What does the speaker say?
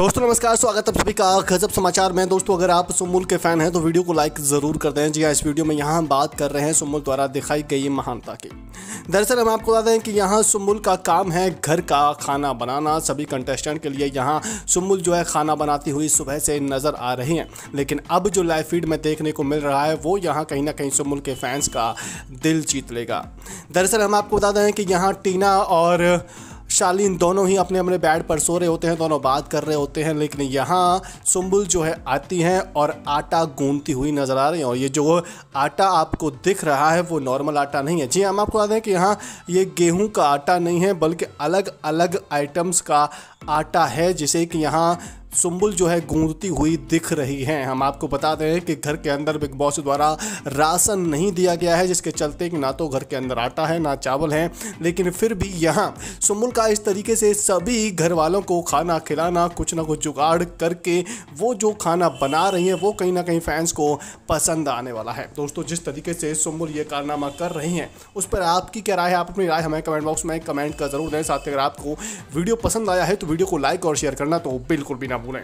दोस्तों नमस्कार स्वागत है सभी का गजब समाचार में दोस्तों अगर आप सुमुल के फैन हैं तो वीडियो को लाइक ज़रूर कर दें जी हाँ इस वीडियो में यहाँ हम बात कर रहे हैं सुमुल द्वारा दिखाई गई महानता की दरअसल हम आपको बता दें कि यहाँ सुमुल का काम है घर का खाना बनाना सभी कंटेस्टेंट के लिए यहाँ सुमुल जो है खाना बनाती हुई सुबह से नज़र आ रही हैं लेकिन अब जो लाइव फीड में देखने को मिल रहा है वो यहाँ कहीं ना कहीं सुमुल के फैंस का दिल जीत लेगा दरअसल हम आपको बता दें कि यहाँ टीना और शालीन दोनों ही अपने अपने बैड पर सो रहे होते हैं दोनों बात कर रहे होते हैं लेकिन यहाँ सुम्बुल जो है आती हैं और आटा गूंदती हुई नज़र आ रही है और ये जो आटा आपको दिख रहा है वो नॉर्मल आटा नहीं है जी हम आपको बता दें कि यहाँ ये गेहूँ का आटा नहीं है बल्कि अलग अलग आइटम्स का आटा है जिसे कि यहाँ सुम्बुल जो है गूंजती हुई दिख रही हैं हम आपको बता दें कि घर के अंदर बिग बॉस द्वारा राशन नहीं दिया गया है जिसके चलते कि ना तो घर के अंदर आटा है ना चावल है लेकिन फिर भी यहाँ सुम्बुल का इस तरीके से सभी घर वालों को खाना खिलाना कुछ ना कुछ जुगाड़ करके वो जो खाना बना रही हैं वो कहीं ना कहीं फैंस को पसंद आने वाला है दोस्तों जिस तरीके से सुम्बुल ये कारनामा कर रही हैं उस पर आपकी क्या राय है आप अपनी राय हमें कमेंट बॉक्स में कमेंट कर जरूर दें साथ ही अगर आपको वीडियो पसंद आया है तो वीडियो को लाइक और शेयर करना तो बिल्कुल भी ना 不累。